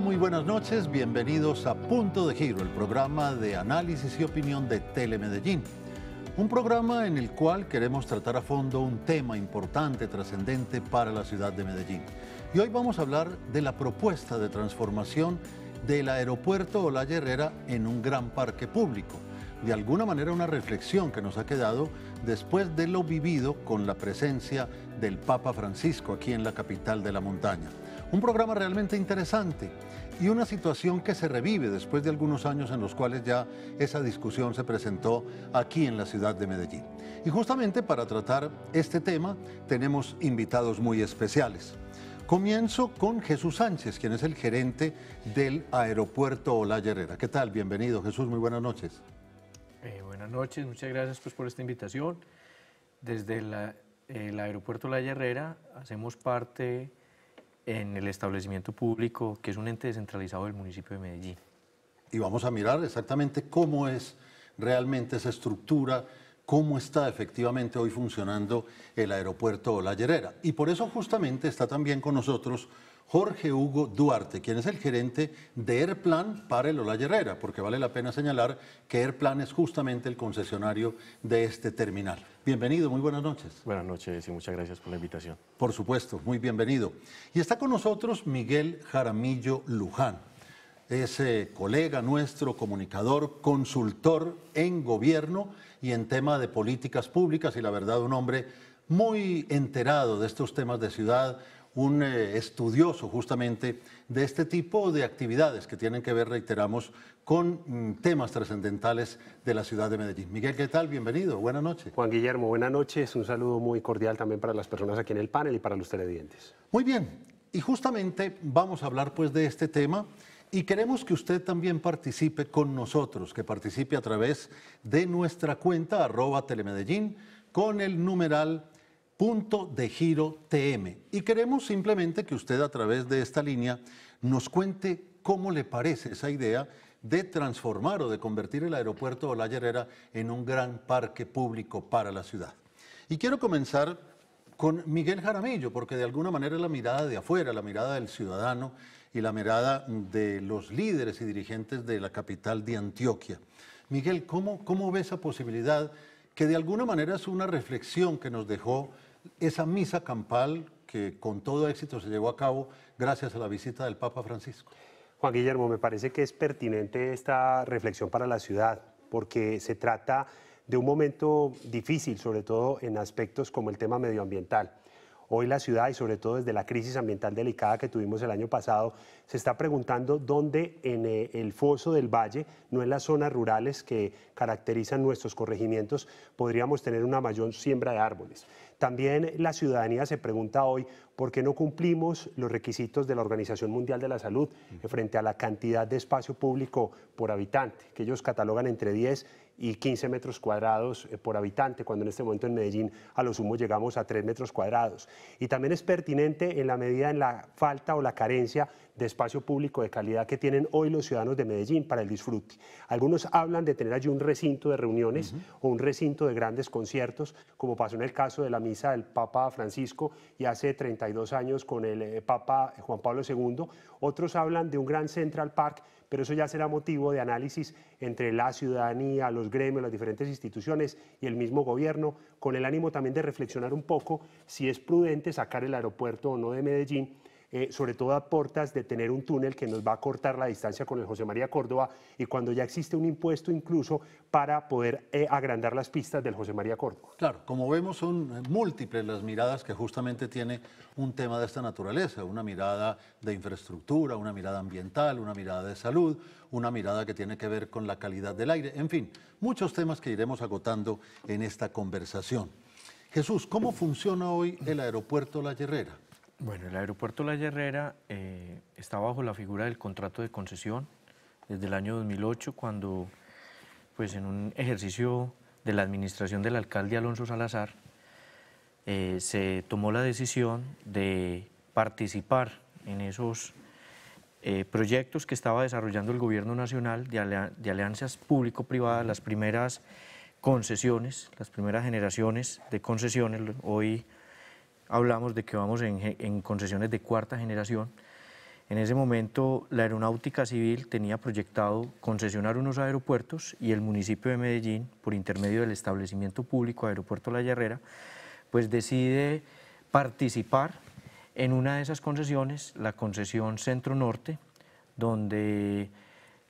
Muy buenas noches, bienvenidos a Punto de Giro, el programa de análisis y opinión de Telemedellín. Un programa en el cual queremos tratar a fondo un tema importante, trascendente para la ciudad de Medellín. Y hoy vamos a hablar de la propuesta de transformación del aeropuerto Olaya Herrera en un gran parque público. De alguna manera una reflexión que nos ha quedado después de lo vivido con la presencia del Papa Francisco aquí en la capital de la montaña. Un programa realmente interesante y una situación que se revive después de algunos años en los cuales ya esa discusión se presentó aquí en la ciudad de Medellín. Y justamente para tratar este tema tenemos invitados muy especiales. Comienzo con Jesús Sánchez, quien es el gerente del aeropuerto La Herrera. ¿Qué tal? Bienvenido, Jesús. Muy buenas noches. Eh, buenas noches, muchas gracias pues, por esta invitación. Desde el aeropuerto La Herrera hacemos parte en el establecimiento público, que es un ente descentralizado del municipio de Medellín. Y vamos a mirar exactamente cómo es realmente esa estructura, cómo está efectivamente hoy funcionando el aeropuerto La Llerera. Y por eso justamente está también con nosotros Jorge Hugo Duarte, quien es el gerente de Airplan para el Olaya Herrera, porque vale la pena señalar que Airplan es justamente el concesionario de este terminal. Bienvenido, muy buenas noches. Buenas noches y muchas gracias por la invitación. Por supuesto, muy bienvenido. Y está con nosotros Miguel Jaramillo Luján. ese eh, colega nuestro, comunicador, consultor en gobierno y en tema de políticas públicas y la verdad un hombre muy enterado de estos temas de ciudad, un eh, estudioso justamente de este tipo de actividades que tienen que ver, reiteramos, con mm, temas trascendentales de la ciudad de Medellín. Miguel, ¿qué tal? Bienvenido, buenas noches. Juan Guillermo, buenas noches. Un saludo muy cordial también para las personas aquí en el panel y para los televidentes. Muy bien, y justamente vamos a hablar pues de este tema. Y queremos que usted también participe con nosotros, que participe a través de nuestra cuenta arroba telemedellín con el numeral Punto de Giro TM. Y queremos simplemente que usted a través de esta línea nos cuente cómo le parece esa idea de transformar o de convertir el aeropuerto de Olaya Herrera en un gran parque público para la ciudad. Y quiero comenzar con Miguel Jaramillo, porque de alguna manera la mirada de afuera, la mirada del ciudadano y la mirada de los líderes y dirigentes de la capital de Antioquia. Miguel, ¿cómo, cómo ve esa posibilidad que de alguna manera es una reflexión que nos dejó esa misa campal que con todo éxito se llevó a cabo gracias a la visita del Papa Francisco. Juan Guillermo, me parece que es pertinente esta reflexión para la ciudad, porque se trata de un momento difícil, sobre todo en aspectos como el tema medioambiental. Hoy la ciudad, y sobre todo desde la crisis ambiental delicada que tuvimos el año pasado, se está preguntando dónde en eh, el foso del valle, no en las zonas rurales que caracterizan nuestros corregimientos, podríamos tener una mayor siembra de árboles. También la ciudadanía se pregunta hoy por qué no cumplimos los requisitos de la Organización Mundial de la Salud frente a la cantidad de espacio público por habitante, que ellos catalogan entre 10 y 15 metros cuadrados eh, por habitante, cuando en este momento en Medellín a lo sumo llegamos a 3 metros cuadrados. Y también es pertinente en la medida en la falta o la carencia de espacio público de calidad que tienen hoy los ciudadanos de Medellín para el disfrute. Algunos hablan de tener allí un recinto de reuniones o un recinto de grandes conciertos, como pasó en el caso de la misa del Papa Francisco y hace 32 años con el eh, Papa Juan Pablo II. Otros hablan de un gran Central Park pero eso ya será motivo de análisis entre la ciudadanía, los gremios, las diferentes instituciones y el mismo gobierno, con el ánimo también de reflexionar un poco si es prudente sacar el aeropuerto o no de Medellín eh, sobre todo a de tener un túnel que nos va a cortar la distancia con el José María Córdoba y cuando ya existe un impuesto incluso para poder eh, agrandar las pistas del José María Córdoba. Claro, como vemos son eh, múltiples las miradas que justamente tiene un tema de esta naturaleza, una mirada de infraestructura, una mirada ambiental, una mirada de salud, una mirada que tiene que ver con la calidad del aire, en fin, muchos temas que iremos agotando en esta conversación. Jesús, ¿cómo funciona hoy el aeropuerto La Herrera? Bueno, el aeropuerto La Herrera eh, está bajo la figura del contrato de concesión desde el año 2008, cuando, pues en un ejercicio de la administración del alcalde Alonso Salazar, eh, se tomó la decisión de participar en esos eh, proyectos que estaba desarrollando el gobierno nacional de, de alianzas público-privadas, las primeras concesiones, las primeras generaciones de concesiones. Hoy hablamos de que vamos en, concesiones de cuarta generación. En ese momento la aeronáutica civil tenía proyectado concesionar unos aeropuertos y el municipio de Medellín, por intermedio del establecimiento público Aeropuerto La Herrera, pues decide participar en una de esas concesiones, la concesión Centro Norte, donde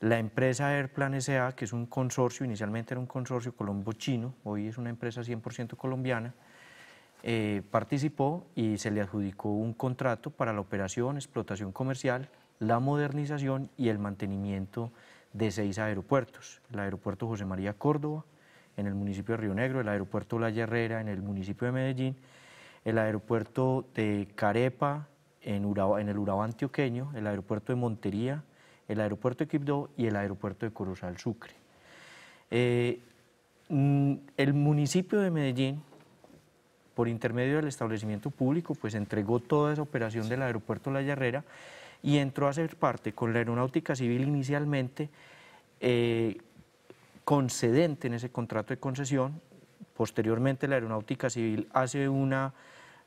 la empresa Airplan S.A., que es un consorcio, inicialmente era un consorcio colombo-chino, hoy es una empresa 100% colombiana, eh, participó y se le adjudicó un contrato para la operación, explotación comercial, la modernización y el mantenimiento de seis aeropuertos. El aeropuerto José María Córdoba, en el municipio de Río Negro, el aeropuerto La Herrera, en el municipio de Medellín, el aeropuerto de Carepa, en, el Urabá antioqueño, el aeropuerto de Montería, el aeropuerto de Quibdó y el aeropuerto de Corozal Sucre. Eh, mm, el municipio de Medellín por intermedio del establecimiento público, pues entregó toda esa operación del aeropuerto La Yarrera y entró a ser parte con la aeronáutica civil inicialmente eh, concedente en ese contrato de concesión. Posteriormente la aeronáutica civil hace una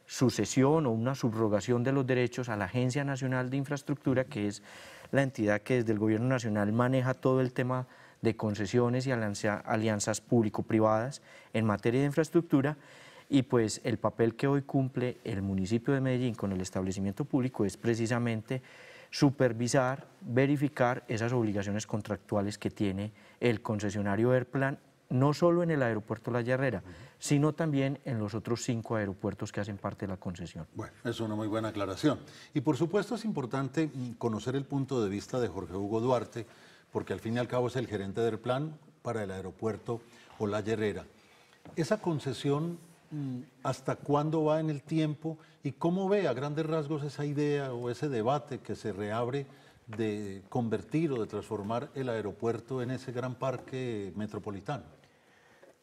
sucesión o una subrogación de los derechos a la Agencia Nacional de Infraestructura, que es la entidad que desde el Gobierno Nacional maneja todo el tema de concesiones y alianzas público-privadas en materia de infraestructura. Y pues el papel que hoy cumple el municipio de Medellín con el establecimiento público es precisamente supervisar, verificar esas obligaciones contractuales que tiene el concesionario Airplan, no solo en el aeropuerto La Herrera, sino también en los otros cinco aeropuertos que hacen parte de la concesión. Bueno, es una muy buena aclaración. Y por supuesto es importante conocer el punto de vista de Jorge Hugo Duarte, porque al fin y al cabo es el gerente del plan para el aeropuerto La Herrera. Esa concesión Mm, hasta cuándo va en el tiempo y cómo ve a grandes rasgos esa idea o ese debate que se reabre de convertir o de transformar el aeropuerto en ese gran parque metropolitano.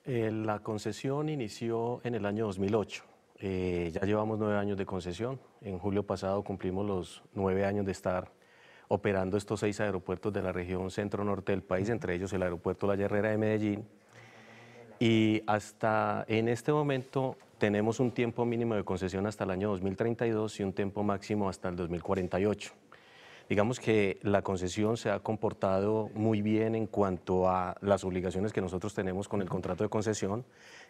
Eh, la concesión inició en el año 2008. Eh, ya llevamos nueve años de concesión. En julio pasado cumplimos los nueve años de estar operando estos seis aeropuertos de la región centro-norte del país, entre ellos el aeropuerto La Herrera de Medellín, y hasta en este momento tenemos un tiempo mínimo de concesión hasta el año 2032 y un tiempo máximo hasta el 2048. Digamos que la concesión se ha comportado muy bien en cuanto a las obligaciones que nosotros tenemos con el contrato de concesión,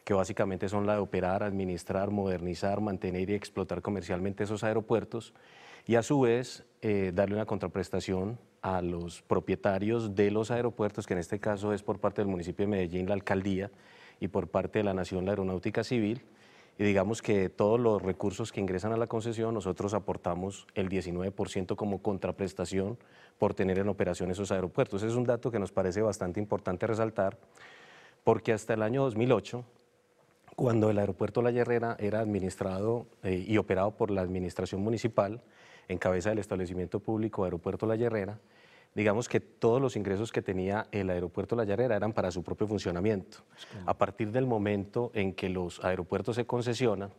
que básicamente son la de operar, administrar, modernizar, mantener y explotar comercialmente esos aeropuertos y a su vez eh, darle una contraprestación a los propietarios de los aeropuertos, que en este caso es por parte del municipio de Medellín, la alcaldía, y por parte de la Nación la Aeronáutica Civil. Y digamos que todos los recursos que ingresan a la concesión, nosotros aportamos el 19% como contraprestación por tener en operación esos aeropuertos. Es un dato que nos parece bastante importante resaltar, porque hasta el año 2008, cuando el aeropuerto La Herrera era administrado eh, y operado por la administración municipal, en cabeza del establecimiento público Aeropuerto La Herrera, digamos que todos los ingresos que tenía el aeropuerto La Llarera eran para su propio funcionamiento. A partir del momento en que los aeropuertos se concesionan,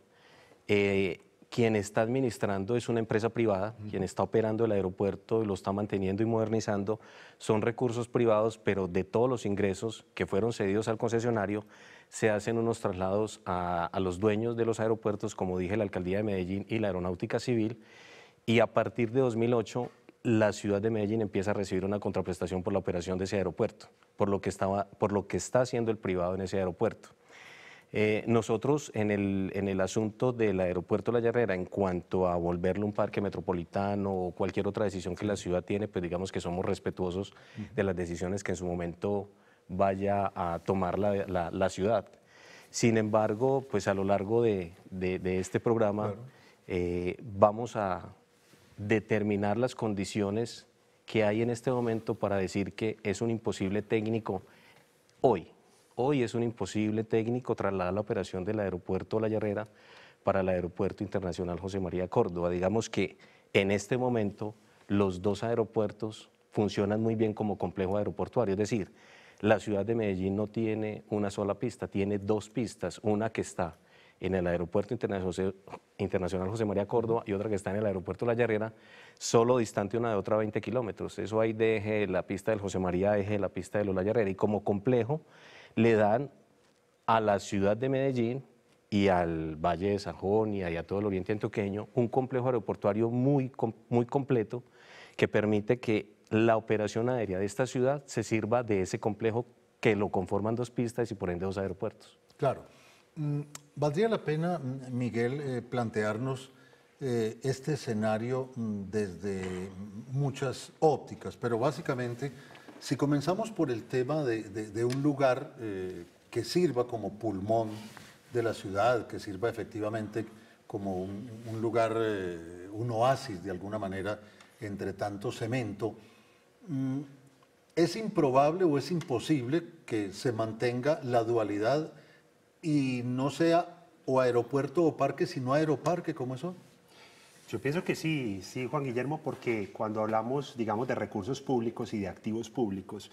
eh, quien está administrando es una empresa privada, quien está operando el aeropuerto lo está manteniendo y modernizando, son recursos privados, pero de todos los ingresos que fueron cedidos al concesionario, se hacen unos traslados a, a los dueños de los aeropuertos, como dije, la Alcaldía de Medellín y la Aeronáutica Civil, y a partir de 2008 la ciudad de Medellín empieza a recibir una contraprestación por la operación de ese aeropuerto, por lo que, estaba, por lo que está haciendo el privado en ese aeropuerto. Eh, nosotros en el, en el, asunto del aeropuerto La herrera en cuanto a volverlo un parque metropolitano o cualquier otra decisión que la ciudad tiene, pues digamos que somos respetuosos de las decisiones que en su momento vaya a tomar la, ciudad. Sin embargo, pues a lo largo de, este programa eh, vamos a determinar las condiciones que hay en este momento para decir que es un imposible técnico hoy. Hoy es un imposible técnico trasladar la operación del aeropuerto La Yarrera para el aeropuerto internacional José María Córdoba. Digamos que en este momento los dos aeropuertos funcionan muy bien como complejo aeroportuario, es decir, la ciudad de Medellín no tiene una sola pista, tiene dos pistas, una que está en el Aeropuerto Internacional José María Córdoba y otra que está en el Aeropuerto La Yarrera, solo distante una de otra 20 kilómetros. Eso ahí deje la pista del José María, deje la pista de La Yarrera. Y como complejo le dan a la ciudad de Medellín y al Valle de Sajonia y a todo el oriente antioqueño un complejo aeroportuario muy, muy completo que permite que la operación aérea de esta ciudad se sirva de ese complejo que lo conforman dos pistas y por ende dos aeropuertos. Claro. Mm, Valdría la pena, mm, Miguel, eh, plantearnos eh, este escenario mm, desde muchas ópticas, pero básicamente, si comenzamos por el tema de, un lugar eh, que sirva como pulmón de la ciudad, que sirva efectivamente como un, un lugar, un oasis de alguna manera, entre tanto cemento, ¿es improbable o es imposible que se mantenga la dualidad? y no sea o aeropuerto o parque, sino aeroparque es eso? Yo pienso que sí, sí, Juan Guillermo, porque cuando hablamos, digamos, de recursos públicos y de activos públicos,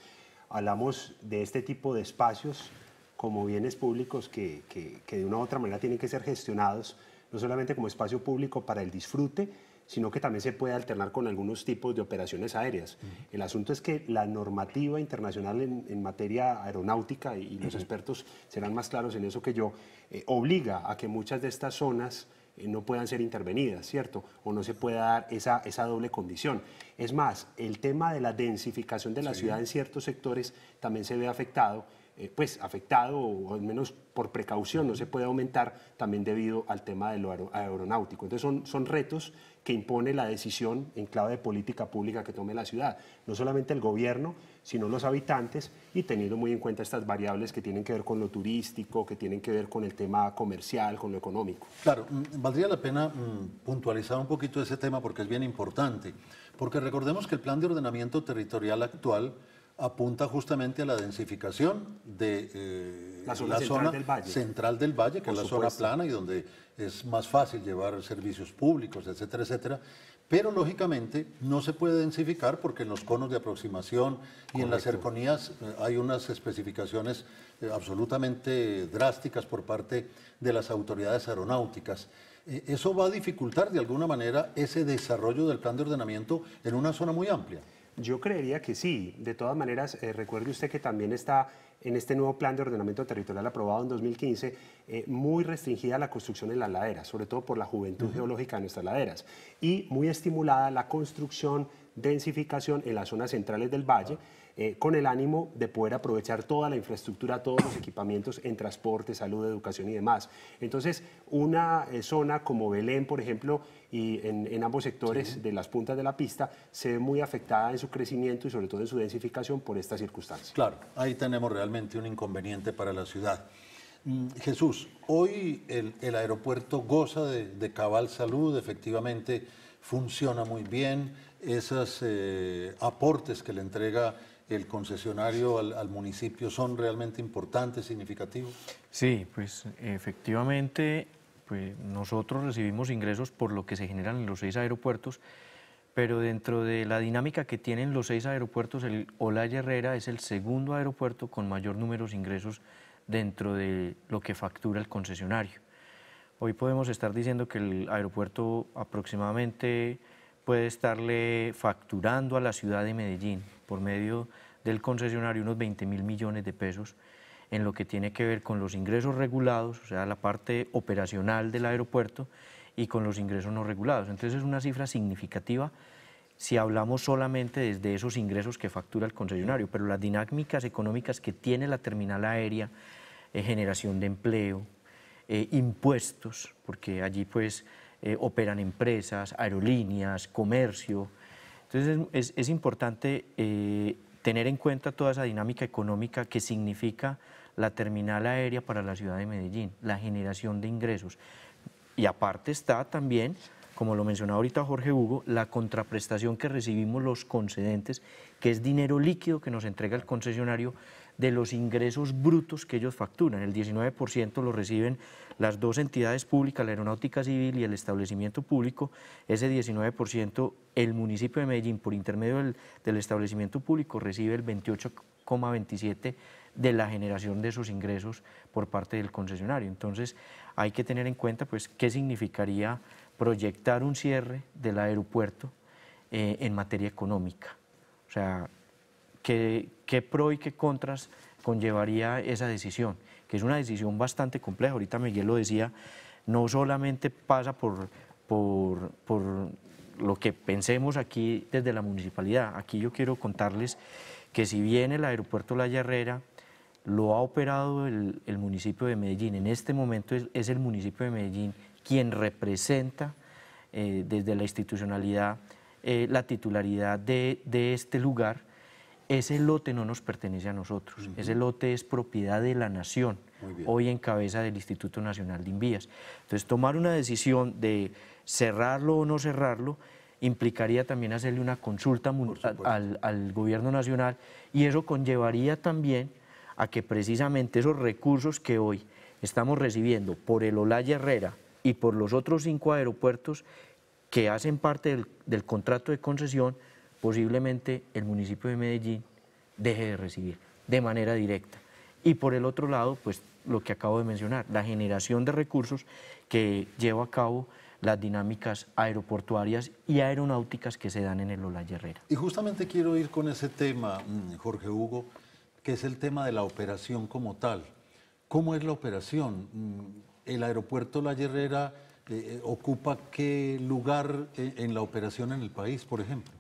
hablamos de este tipo de espacios como bienes públicos que de una u otra manera tienen que ser gestionados, no solamente como espacio público para el disfrute, sino que también se puede alternar con algunos tipos de operaciones aéreas. El asunto es que la normativa internacional en, materia aeronáutica, y, los expertos serán más claros en eso que yo, eh, obliga a que muchas de estas zonas eh, no puedan ser intervenidas, ¿cierto? O no se pueda dar esa, doble condición. Es más, el tema de la densificación de la ciudad en ciertos sectores también se ve afectado eh, pues, afectado o al menos por precaución no se puede aumentar también debido al tema de lo aeronáutico. Entonces son, son retos que impone la decisión en clave de política pública que tome la ciudad, no solamente el gobierno, sino los habitantes y teniendo muy en cuenta estas variables que tienen que ver con lo turístico, que tienen que ver con el tema comercial, con lo económico. Claro, mm, valdría la pena mm, puntualizar un poquito ese tema porque es bien importante, porque recordemos que el plan de ordenamiento territorial actual apunta justamente a la densificación de eh, la zona, central, del valle. que es la zona plana y donde es más fácil llevar servicios públicos, etcétera, etcétera. Pero lógicamente no se puede densificar porque en los conos de aproximación y en las cercanías eh, hay unas especificaciones eh, absolutamente drásticas por parte de las autoridades aeronáuticas eso va a dificultar de alguna manera ese desarrollo del plan de ordenamiento en una zona muy amplia. Yo creería que sí. De todas maneras, eh, recuerde usted que también está en este nuevo plan de ordenamiento territorial aprobado en 2015, eh, muy restringida la construcción en las laderas, sobre todo por la juventud geológica de nuestras laderas, y muy estimulada la construcción, densificación en las zonas centrales del valle. Eh, con el ánimo de poder aprovechar toda la infraestructura, todos los equipamientos en transporte, salud, educación y demás. Entonces, una eh, zona como Belén, por ejemplo, y en, ambos sectores de las puntas de la pista, se ve muy afectada en su crecimiento y sobre todo en su densificación por estas circunstancias. Claro, ahí tenemos realmente un inconveniente para la ciudad. Mm, Jesús, hoy el, aeropuerto goza de, cabal salud, efectivamente funciona muy bien, esos eh, aportes que le entrega el concesionario al, municipio son realmente importantes, significativos? Sí, pues efectivamente pues, nosotros recibimos ingresos por lo que se generan en los seis aeropuertos, pero dentro de la dinámica que tienen los seis aeropuertos, el Olaya Herrera es el segundo aeropuerto con mayor número de ingresos dentro de lo que factura el concesionario. Hoy podemos estar diciendo que el aeropuerto aproximadamente puede estarle facturando a la ciudad de Medellín por medio del concesionario unos 20 mil millones de pesos en lo que tiene que ver con los ingresos regulados, o sea, la parte operacional del aeropuerto y con los ingresos no regulados. Entonces es una cifra significativa si hablamos solamente desde esos ingresos que factura el concesionario, pero las dinámicas económicas que tiene la terminal aérea, eh, generación de empleo, eh, impuestos, porque allí pues eh, operan empresas, aerolíneas, comercio, entonces es, importante eh, tener en cuenta toda esa dinámica económica que significa la terminal aérea para la ciudad de Medellín, la generación de ingresos. Y aparte está también, como lo mencionaba ahorita Jorge Hugo, la contraprestación que recibimos los concedentes, que es dinero líquido que nos entrega el concesionario de los ingresos brutos que ellos facturan. El 19% lo reciben las dos entidades públicas, la aeronáutica civil y el establecimiento público. Ese 19%, el municipio de Medellín, por intermedio del, establecimiento público, recibe el 28,27% de la generación de esos ingresos por parte del concesionario. Entonces, hay que tener en cuenta pues, qué significaría proyectar un cierre del aeropuerto eh, en materia económica. O sea, qué, pro y qué contras conllevaría esa decisión, que es una decisión bastante compleja. Ahorita Miguel lo decía, no solamente pasa por, por, lo que pensemos aquí desde la municipalidad. Aquí yo quiero contarles que si bien el aeropuerto La Herrera lo ha operado el, municipio de Medellín, en este momento es, el municipio de Medellín quien representa eh, desde la institucionalidad eh, la titularidad de, de este lugar, ese lote no nos pertenece a nosotros, ese lote es propiedad de la nación, hoy en cabeza del Instituto Nacional de Invías. Entonces, tomar una decisión de cerrarlo o no cerrarlo implicaría también hacerle una consulta al, gobierno nacional y eso conllevaría también a que precisamente esos recursos que hoy estamos recibiendo por el Olaya Herrera y por los otros cinco aeropuertos que hacen parte del contrato de concesión, posiblemente el municipio de Medellín deje de recibir de manera directa. Y por el otro lado, pues lo que acabo de mencionar, la generación de recursos que lleva a cabo las dinámicas aeroportuarias y aeronáuticas que se dan en el Ola Herrera. Y justamente quiero ir con ese tema, mm, Jorge Hugo, que es el tema de la operación como tal. ¿Cómo es la operación? Mm, ¿El aeropuerto La Herrera eh, eh, ocupa qué lugar eh, en la operación en el país, por ejemplo?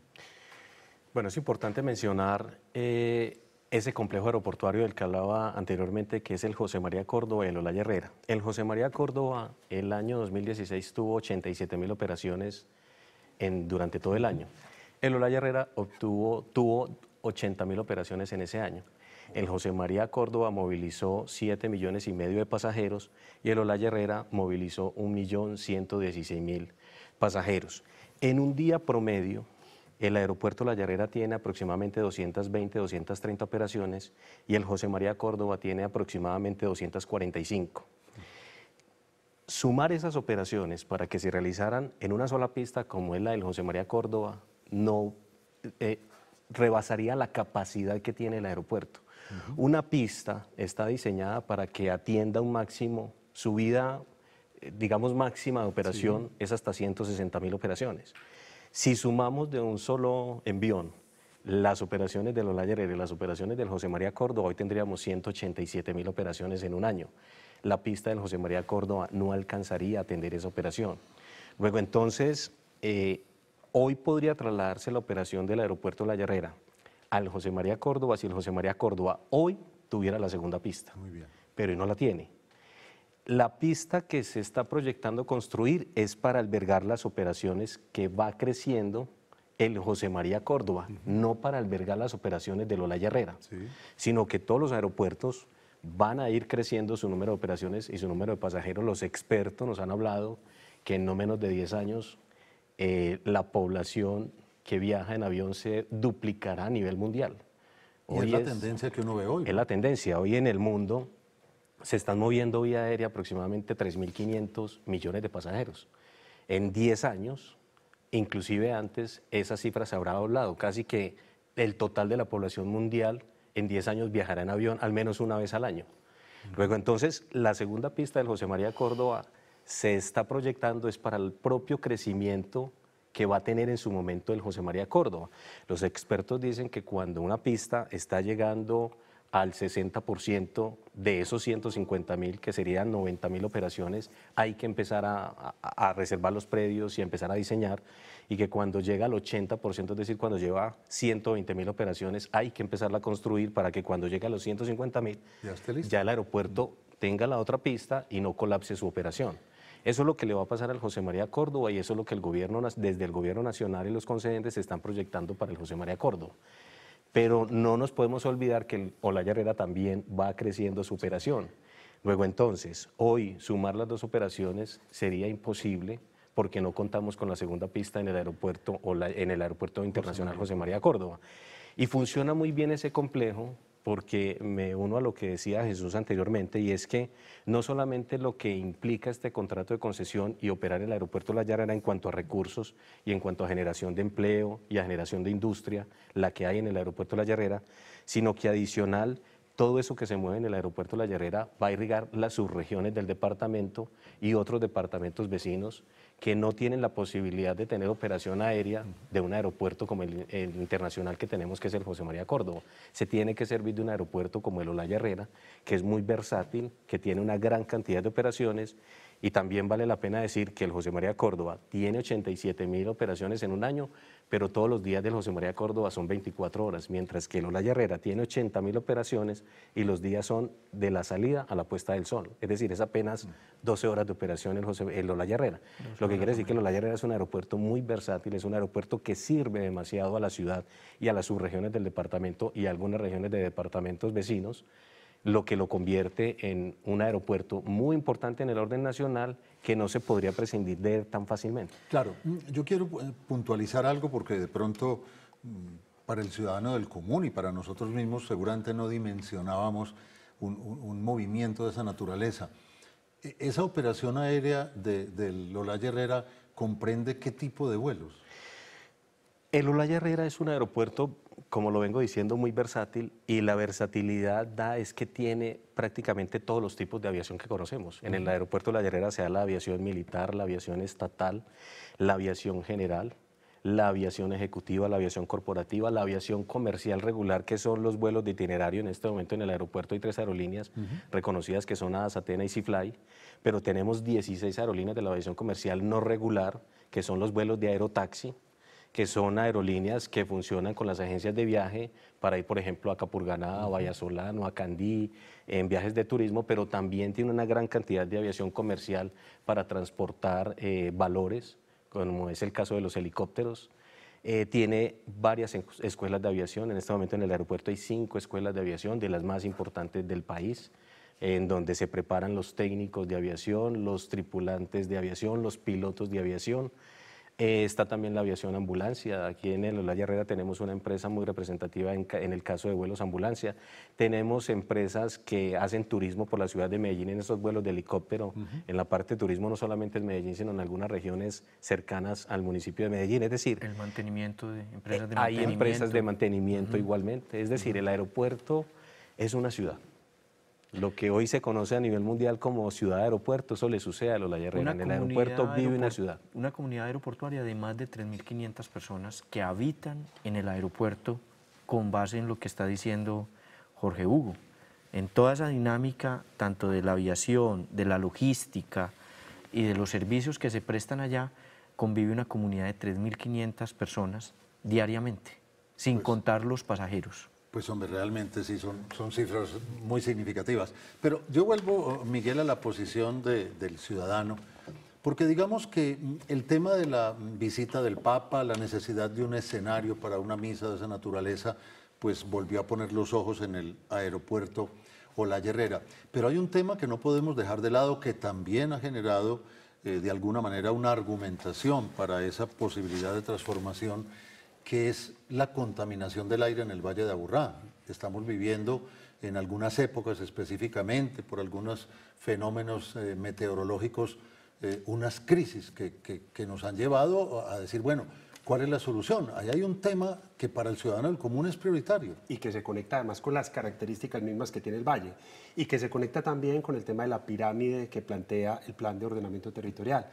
Bueno, es importante mencionar eh, ese complejo aeroportuario del que hablaba anteriormente, que es el José María Córdoba y el Olaya Herrera. El José María Córdoba, el año 2016, tuvo 87 mil operaciones en, durante todo el año. El Olaya Herrera obtuvo, tuvo 80 mil operaciones en ese año. El José María Córdoba movilizó 7 millones y medio de pasajeros y el Olaya Herrera movilizó 1.116.000 pasajeros. En un día promedio, el aeropuerto La Llarera tiene aproximadamente 220, 230 operaciones y el José María Córdoba tiene aproximadamente 245. Sumar esas operaciones para que se realizaran en una sola pista como es la del José María Córdoba no eh, rebasaría la capacidad que tiene el aeropuerto. Una pista está diseñada para que atienda un máximo, su vida, eh, digamos máxima de operación es hasta 160 mil operaciones. Si sumamos de un solo envión las operaciones de Los Herrera y las operaciones del José María Córdoba, hoy tendríamos 187 mil operaciones en un año. La pista del José María Córdoba no alcanzaría a atender esa operación. Luego entonces, eh, hoy podría trasladarse la operación del aeropuerto La Herrera al José María Córdoba si el José María Córdoba hoy tuviera la segunda pista. Muy bien. Pero hoy no la tiene. La pista que se está proyectando construir es para albergar las operaciones que va creciendo el José María Córdoba, no para albergar las operaciones de Lola Herrera, sino que todos los aeropuertos van a ir creciendo su número de operaciones y su número de pasajeros. Los expertos nos han hablado que en no menos de 10 años eh, la población que viaja en avión se duplicará a nivel mundial. es la tendencia que uno ve hoy. Es la tendencia. Hoy en el mundo se están moviendo vía aérea aproximadamente 3.500 millones de pasajeros. En 10 años, inclusive antes, esa cifra se habrá doblado. Casi que el total de la población mundial en 10 años viajará en avión al menos una vez al año. Luego entonces, la segunda pista del José María Córdoba se está proyectando es para el propio crecimiento que va a tener en su momento el José María Córdoba. Los expertos dicen que cuando una pista está llegando al 60% de esos 150 mil, que serían 90 mil operaciones, hay que empezar a, reservar los predios y empezar a diseñar, y que cuando llega al 80%, es decir, cuando lleva 120 mil operaciones, hay que empezarla a construir para que cuando llegue a los 150 mil, ya, el aeropuerto tenga la otra pista y no colapse su operación. Eso es lo que le va a pasar al José María Córdoba y eso es lo que el gobierno, desde el gobierno nacional y los concedentes están proyectando para el José María Córdoba. Pero no nos podemos olvidar que Olaya Herrera también va creciendo su operación. Luego entonces, hoy sumar las dos operaciones sería imposible porque no contamos con la segunda pista en el aeropuerto, en el aeropuerto internacional José María Córdoba. Y funciona muy bien ese complejo porque me uno a lo que decía Jesús anteriormente, y es que no solamente lo que implica este contrato de concesión y operar el aeropuerto La Yarrera en cuanto a recursos y en cuanto a generación de empleo y a generación de industria, la que hay en el aeropuerto La Yarrera, sino que adicional todo eso que se mueve en el aeropuerto La Herrera va a irrigar las subregiones del departamento y otros departamentos vecinos que no tienen la posibilidad de tener operación aérea de un aeropuerto como el, internacional que tenemos, que es el José María Córdoba. Se tiene que servir de un aeropuerto como el La Herrera, que es muy versátil, que tiene una gran cantidad de operaciones y también vale la pena decir que el José María Córdoba tiene 87 mil operaciones en un año, pero todos los días del José María Córdoba son 24 horas, mientras que el Olaya Herrera tiene 80 mil operaciones y los días son de la salida a la puesta del sol. Es decir, es apenas 12 horas de operación el, José, Herrera. Lo que quiere decir que el Olaya Herrera es un aeropuerto muy versátil, es un aeropuerto que sirve demasiado a la ciudad y a las subregiones del departamento y a algunas regiones de departamentos vecinos lo que lo convierte en un aeropuerto muy importante en el orden nacional que no se podría prescindir de tan fácilmente. Claro, mm, yo quiero eh, puntualizar algo porque de pronto mm, para el ciudadano del común y para nosotros mismos seguramente no dimensionábamos un, movimiento de esa naturaleza. E, ¿Esa operación aérea del de Herrera comprende qué tipo de vuelos? El Olaya Herrera es un aeropuerto como lo vengo diciendo, muy versátil y la versatilidad da es que tiene prácticamente todos los tipos de aviación que conocemos. En el aeropuerto de La Llerera se da la aviación militar, la aviación estatal, la aviación general, la aviación ejecutiva, la aviación corporativa, la aviación comercial regular, que son los vuelos de itinerario. En este momento en el aeropuerto hay tres aerolíneas reconocidas que son ADAS, Atena y Seafly, pero tenemos 16 aerolíneas de la aviación comercial no regular, que son los vuelos de aerotaxi, que son aerolíneas que funcionan con las agencias de viaje para ir, por ejemplo, a Capurganá, a o a Candí, en viajes de turismo, pero también tiene una gran cantidad de aviación comercial para transportar eh, valores, como es el caso de los helicópteros. Eh, tiene varias escuelas de aviación, en este momento en el aeropuerto hay cinco escuelas de aviación, de las más importantes del país en donde se preparan los técnicos de aviación, los tripulantes de aviación, los pilotos de aviación. Eh, está también la aviación ambulancia. Aquí en el Olaya Herrera tenemos una empresa muy representativa en, el caso de vuelos ambulancia. Tenemos empresas que hacen turismo por la ciudad de Medellín en esos vuelos de helicóptero. En la parte de turismo no solamente en Medellín, sino en algunas regiones cercanas al municipio de Medellín. Es decir... El mantenimiento de empresas eh, de mantenimiento. Hay empresas de mantenimiento igualmente. Es decir, el aeropuerto es una ciudad lo que hoy se conoce a nivel mundial como ciudad aeropuerto, eso le sucede a los Herrera. En el aeropuerto vive una ciudad. Una comunidad aeroportuaria de más de 3.500 personas que habitan en el aeropuerto con base en lo que está diciendo Jorge Hugo. En toda esa dinámica, tanto de la aviación, de la logística y de los servicios que se prestan allá, convive una comunidad de 3.500 personas diariamente, sin pues contar los pasajeros. Pues hombre, realmente sí, son, son cifras muy significativas. Pero yo vuelvo, Miguel, a la posición del ciudadano, porque digamos que el tema de la visita del Papa, la necesidad de un escenario para una misa de esa naturaleza, pues volvió a poner los ojos en el aeropuerto o la Herrera. Pero hay un tema que no podemos dejar de lado que también ha generado eh, de alguna manera una argumentación para esa posibilidad de transformación que es la contaminación del aire en el Valle de Aburrá. Estamos viviendo en algunas épocas específicamente, por algunos fenómenos eh, meteorológicos, eh, unas crisis que, nos han llevado a decir, bueno, ¿cuál es la solución? Ahí hay un tema que para el ciudadano del común es prioritario. Y que se conecta además con las características mismas que tiene el valle. Y que se conecta también con el tema de la pirámide que plantea el plan de ordenamiento territorial.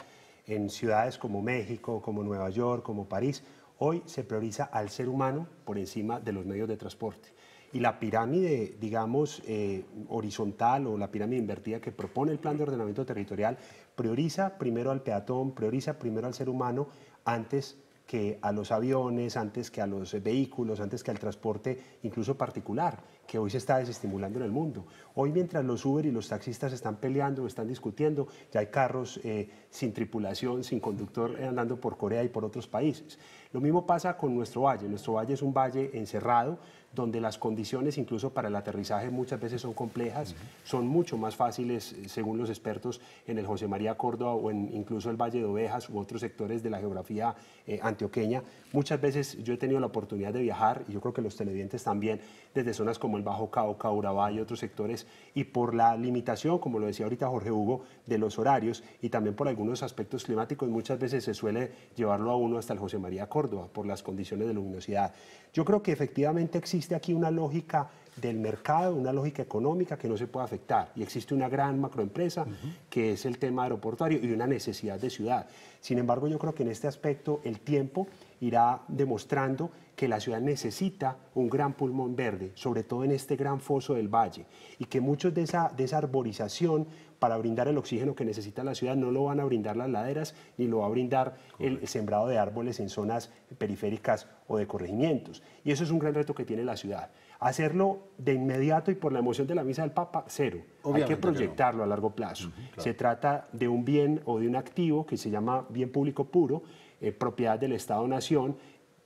En ciudades como México, como Nueva York, como París, Hoy se prioriza al ser humano por encima de los medios de transporte. Y la pirámide, digamos, eh, horizontal o la pirámide invertida que propone el plan de ordenamiento territorial prioriza primero al peatón, prioriza primero al ser humano antes que a los aviones, antes que a los vehículos, antes que al transporte incluso particular que hoy se está desestimulando en el mundo. Hoy mientras los Uber y los taxistas están peleando, están discutiendo, ya hay carros eh, sin tripulación, sin conductor eh, andando por Corea y por otros países. Lo mismo pasa con nuestro valle. Nuestro valle es un valle encerrado donde las condiciones incluso para el aterrizaje muchas veces son complejas, son mucho más fáciles, eh, según los expertos, en el José María Córdoba o en incluso el Valle de Ovejas u otros sectores de la geografía antioqueña. Muchas veces yo he tenido la oportunidad de viajar, y yo creo que los televidentes también, desde zonas como el Bajo Cauca, Urabá y otros sectores, y por la limitación, como lo decía ahorita Jorge Hugo, de los horarios y también por algunos aspectos climáticos, muchas veces se suele llevarlo a uno hasta el José María Córdoba por las condiciones de luminosidad. Yo creo que efectivamente existe aquí una lógica del mercado, una lógica económica que no se puede afectar. Y existe una gran macroempresa que es el tema aeroportuario y una necesidad de ciudad. Sin embargo, yo creo que en este aspecto el tiempo irá demostrando que la ciudad necesita un gran pulmón verde, sobre todo en este gran foso del valle, y que muchos de esa, de arborización para brindar el oxígeno que necesita la ciudad no lo van a brindar las laderas ni lo va a brindar el sembrado de árboles en zonas periféricas o de corregimientos. Y eso es un gran reto que tiene la ciudad. Hacerlo de inmediato y por la emoción de la misa del Papa, cero. Hay que proyectarlo a largo plazo. Se trata de un bien o de un activo que se llama bien público puro, eh, propiedad del Estado-Nación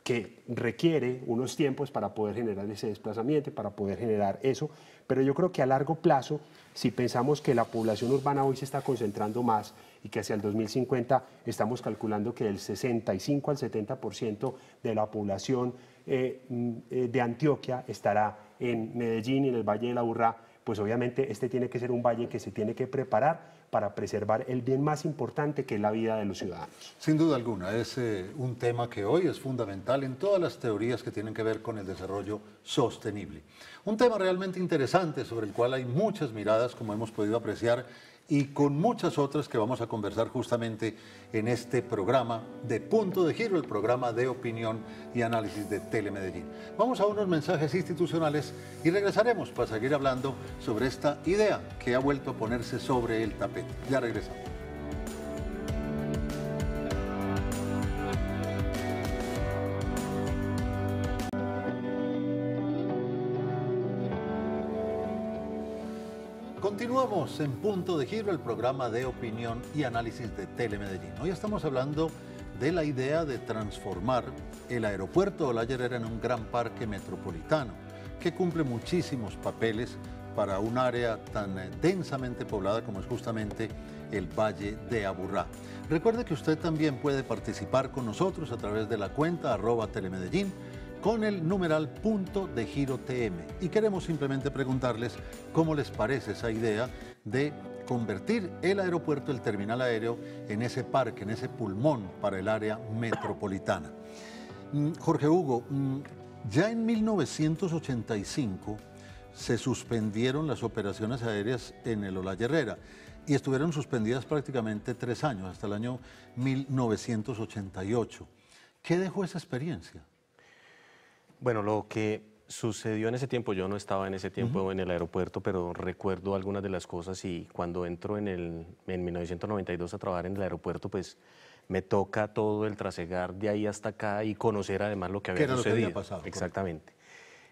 que requiere unos tiempos para poder generar ese desplazamiento, para poder generar eso, pero yo creo que a largo plazo, si pensamos que la población urbana hoy se está concentrando más y que hacia el 2050 estamos calculando que del 65 al 70% de la población eh, mm, eh, de Antioquia estará en Medellín y en el Valle de la Urra pues obviamente este tiene que ser un valle que se tiene que preparar para preservar el bien más importante que es la vida de los ciudadanos. Sin duda alguna, es eh, un tema que hoy es fundamental en todas las teorías que tienen que ver con el desarrollo sostenible. Un tema realmente interesante sobre el cual hay muchas miradas, como hemos podido apreciar y con muchas otras que vamos a conversar justamente en este programa de Punto de Giro, el programa de opinión y análisis de Telemedellín. Vamos a unos mensajes institucionales y regresaremos para seguir hablando sobre esta idea que ha vuelto a ponerse sobre el tapete. Ya regresamos. en punto de giro, el programa de opinión y análisis de Telemedellín. Hoy estamos hablando de la idea de transformar el aeropuerto de la en un gran parque metropolitano que cumple muchísimos papeles para un área tan eh, densamente poblada como es justamente el Valle de Aburrá. Recuerde que usted también puede participar con nosotros a través de la cuenta arroba telemedellín con el numeral punto de giro TM. Y queremos simplemente preguntarles cómo les parece esa idea de convertir el aeropuerto, el terminal aéreo, en ese parque, en ese pulmón para el área metropolitana. Mm, Jorge Hugo, mm, ya en 1985 se suspendieron las operaciones aéreas en el Ola Herrera y estuvieron suspendidas prácticamente tres años, hasta el año 1988. ¿Qué dejó esa experiencia? Bueno, lo que Sucedió en ese tiempo, yo no estaba en ese tiempo en el aeropuerto, pero recuerdo algunas de las cosas y cuando entro en, el, en 1992 a trabajar en el aeropuerto, pues me toca todo el trasegar de ahí hasta acá y conocer además lo que había sucedido. había pasado, Exactamente.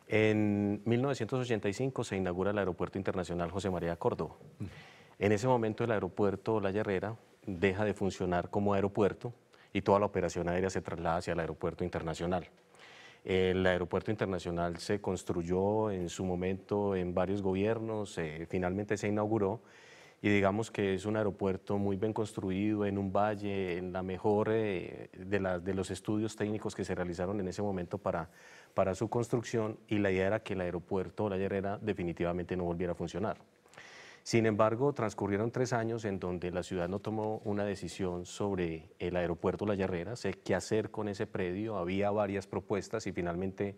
En 1985 se inaugura el Aeropuerto Internacional José María Córdoba. En ese momento el aeropuerto La Herrera deja de funcionar como aeropuerto y toda la operación aérea se traslada hacia el aeropuerto internacional. El aeropuerto internacional se construyó en su momento en varios gobiernos, eh, finalmente se inauguró y digamos que es un aeropuerto muy bien construido en un valle, en la mejor eh, de, los estudios técnicos que se realizaron en ese momento para, su construcción y la idea era que el aeropuerto, la Herrera definitivamente no volviera a funcionar. Sin embargo, transcurrieron tres años en donde la ciudad no tomó una decisión sobre el aeropuerto La Yarrera. sé qué hacer con ese predio, había varias propuestas y finalmente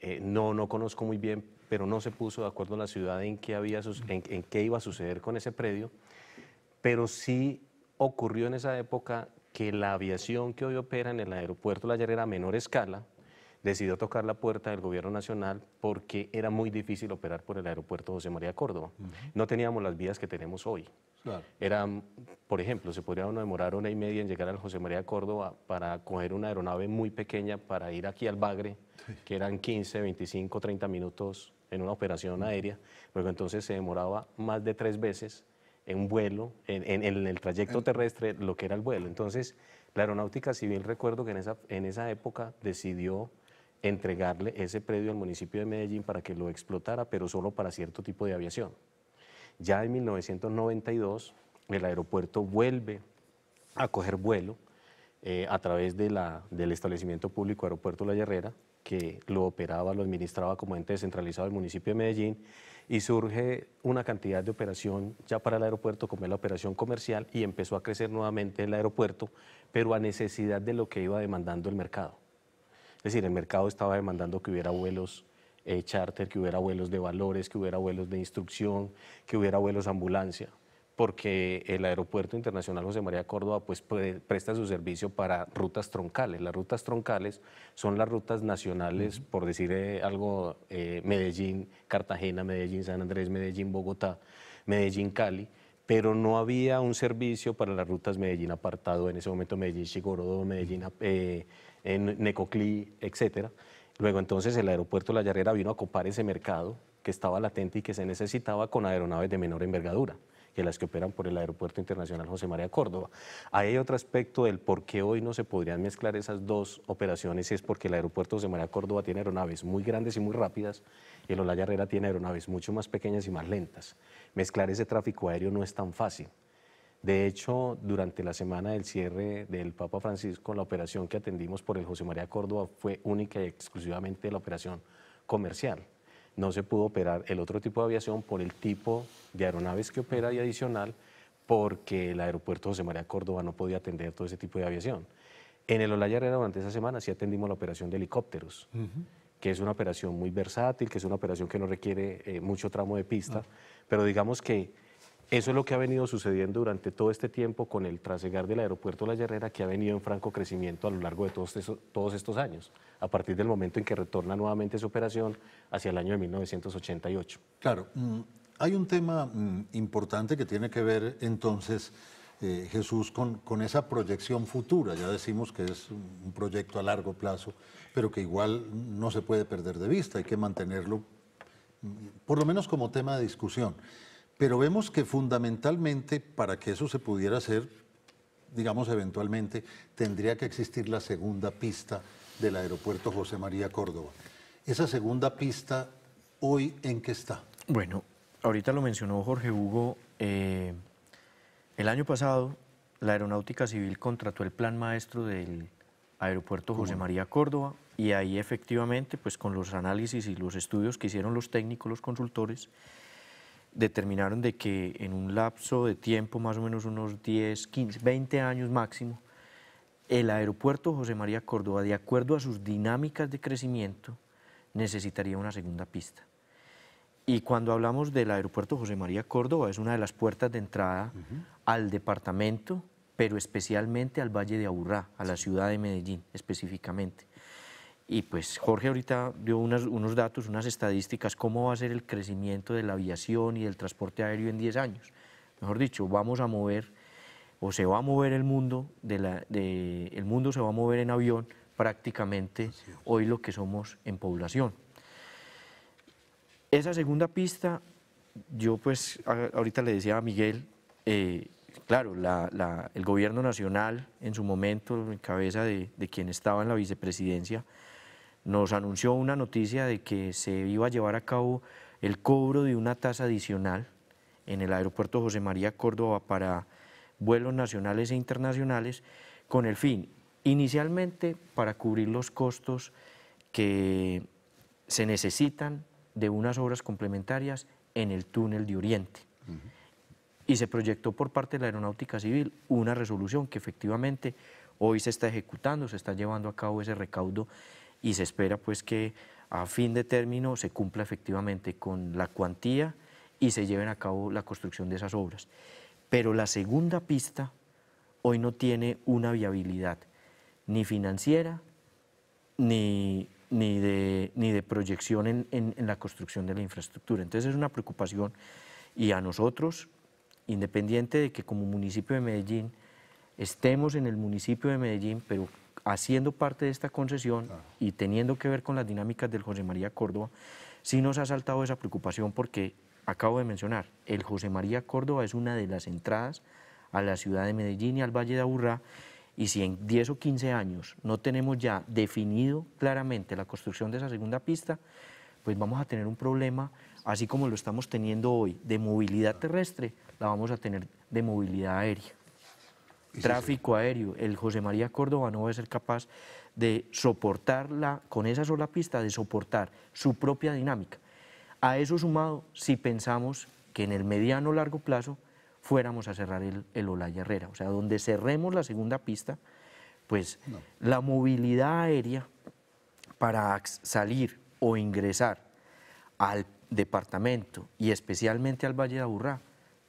eh, no, no conozco muy bien, pero no se puso de acuerdo la ciudad en qué, iba a suceder con ese predio, pero sí ocurrió en esa época que la aviación que hoy opera en el aeropuerto La Yarrera a menor escala, decidió tocar la puerta del gobierno nacional porque era muy difícil operar por el aeropuerto José María Córdoba. No teníamos las vías que tenemos hoy. Era, por ejemplo, se podría demorar una y media en llegar al José María Córdoba para coger una aeronave muy pequeña para ir aquí al Bagre, que eran 15, 25, 30 minutos en una operación aérea. Luego entonces se demoraba más de tres veces en vuelo, en, el trayecto terrestre, lo que era el vuelo. Entonces, la aeronáutica civil, recuerdo que en esa, en esa época decidió entregarle ese predio al municipio de Medellín para que lo explotara, pero solo para cierto tipo de aviación. Ya en 1992 el aeropuerto vuelve a coger vuelo eh, a través de la, del establecimiento público Aeropuerto La Herrera, que lo operaba, lo administraba como ente descentralizado del municipio de Medellín, y surge una cantidad de operación ya para el aeropuerto, como es la operación comercial, y empezó a crecer nuevamente el aeropuerto, pero a necesidad de lo que iba demandando el mercado. Es decir, el mercado estaba demandando que hubiera vuelos eh, charter, que hubiera vuelos de valores, que hubiera vuelos de instrucción, que hubiera vuelos ambulancia, porque el Aeropuerto Internacional José María Córdoba pues, presta su servicio para rutas troncales. Las rutas troncales son las rutas nacionales, por decir eh, algo, eh, Medellín, Cartagena, Medellín, San Andrés, Medellín, Bogotá, Medellín, Cali pero no había un servicio para las rutas Medellín apartado, en ese momento Medellín Chigorodó, Medellín en Necoclí, etc. Luego entonces el aeropuerto La Llarera vino a ocupar ese mercado que estaba latente y que se necesitaba con aeronaves de menor envergadura que las que operan por el Aeropuerto Internacional José María Córdoba. Ahí hay otro aspecto del por qué hoy no se podrían mezclar esas dos operaciones y es porque el Aeropuerto José María Córdoba tiene aeronaves muy grandes y muy rápidas y el La Herrera tiene aeronaves mucho más pequeñas y más lentas. Mezclar ese tráfico aéreo no es tan fácil. De hecho, durante la semana del cierre del Papa Francisco, la operación que atendimos por el José María Córdoba fue única y exclusivamente la operación comercial. No se pudo operar el otro tipo de aviación por el tipo de aeronaves que opera y adicional porque el aeropuerto José María Córdoba no podía atender todo ese tipo de aviación. En el Olaya Herrera durante esa semana sí atendimos la operación de helicópteros, que es una operación muy versátil, que es una operación que no requiere eh, mucho tramo de pista, ah. pero digamos que eso es lo que ha venido sucediendo durante todo este tiempo con el trasegar del aeropuerto La Herrera, que ha venido en franco crecimiento a lo largo de todos, estos, años, a partir del momento en que retorna nuevamente su operación hacia el año de 1988. Claro, mm, hay un tema mm, importante que tiene que ver entonces, eh, Jesús, con, con esa proyección futura. Ya decimos que es un proyecto a largo plazo, pero que igual no se puede perder de vista, hay que mantenerlo mm, por lo menos como tema de discusión. Pero vemos que fundamentalmente para que eso se pudiera hacer, digamos eventualmente, tendría que existir la segunda pista del aeropuerto José María Córdoba. Esa segunda pista, hoy en qué está? Bueno, ahorita lo mencionó Jorge Hugo. Eh, el año pasado, la Aeronáutica Civil contrató el plan maestro del aeropuerto José María Córdoba y ahí efectivamente, pues con los análisis y los estudios que hicieron los técnicos, los consultores, determinaron de que en un lapso de tiempo, más o menos unos 10, 15, 20 años máximo, el aeropuerto José María Córdoba, de acuerdo a sus dinámicas de crecimiento, necesitaría una segunda pista. Y cuando hablamos del aeropuerto José María Córdoba, es una de las puertas de entrada al departamento, pero especialmente al Valle de Aburrá, a la ciudad de Medellín específicamente. Y pues Jorge ahorita dio unos datos, unas estadísticas, cómo va a ser el crecimiento de la aviación y del transporte aéreo en 10 años. Mejor dicho, vamos a mover o se va a mover el mundo, el mundo se va a mover en avión prácticamente hoy lo que somos en población. Esa segunda pista, yo pues ahorita le decía a Miguel, eh, claro, el gobierno nacional en su momento, en cabeza de quien estaba en la vicepresidencia, nos anunció una noticia de que se iba a llevar a cabo el cobro de una tasa adicional en el aeropuerto José María Córdoba para vuelos nacionales e internacionales con el fin, inicialmente, para cubrir los costos que se necesitan de unas obras complementarias en el túnel de Oriente. Y se proyectó por parte de la Aeronáutica Civil una resolución que efectivamente hoy se está ejecutando, se está llevando a cabo ese recaudo y se espera pues que a fin de término se cumpla efectivamente con la cuantía y se lleven a cabo la construcción de esas obras. Pero la segunda pista hoy no tiene una viabilidad ni financiera ni, ni, de, proyección en, la construcción de la infraestructura. Entonces es una preocupación y a nosotros, independiente de que como municipio de Medellín estemos en el municipio de Medellín, pero haciendo parte de esta concesión ah. y teniendo que ver con las dinámicas del José María Córdoba, sí nos ha saltado esa preocupación porque acabo de mencionar, el José María Córdoba es una de las entradas a la ciudad de Medellín y al Valle de Aburrá, y si en 10 o 15 años no tenemos ya definido claramente la construcción de esa segunda pista, pues vamos a tener un problema, así como lo estamos teniendo hoy, de movilidad ah. terrestre, la vamos a tener de movilidad aérea tráfico aéreo. El José María Córdoba no va a ser capaz de soportarla, con esa sola pista, de soportar su propia dinámica. A eso sumado, si pensamos que en el mediano o largo plazo fuéramos a cerrar el, el Olaya Herrera, o sea, donde cerremos la segunda pista, pues la movilidad aérea para salir o ingresar al departamento y especialmente al Valle de Aburrá,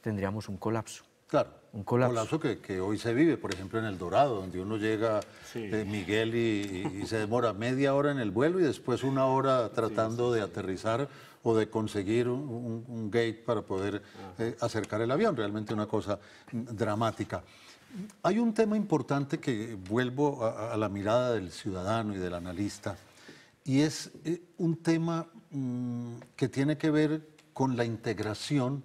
tendríamos un colapso. Claro. Un colapso. que, hoy se vive, por ejemplo, en El Dorado, donde uno llega eh, Miguel y, se demora media hora en el vuelo y después una hora tratando de aterrizar o de conseguir un, gate para poder eh, acercar el avión. Realmente una cosa mm, dramática. Hay un tema importante que vuelvo a, la mirada del ciudadano y del analista, y es eh, un tema mm, que tiene que ver con la integración